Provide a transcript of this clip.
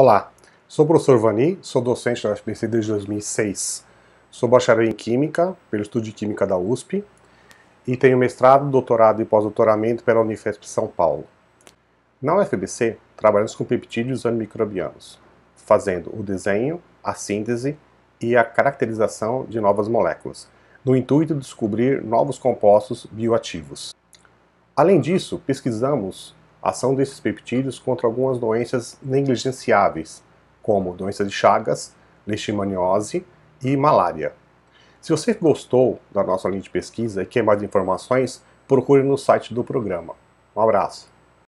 Olá, sou o professor Vani, sou docente da UFBC desde 2006. Sou bacharel em Química pelo Estudo de Química da USP e tenho mestrado, doutorado e pós-doutoramento pela Unifesp São Paulo. Na UFBC, trabalhamos com peptídeos antimicrobianos, fazendo o desenho, a síntese e a caracterização de novas moléculas, no intuito de descobrir novos compostos bioativos. Além disso, pesquisamos ação desses peptídeos contra algumas doenças negligenciáveis, como doença de Chagas, leishmaniose e malária. Se você gostou da nossa linha de pesquisa e quer mais informações, procure no site do programa. Um abraço!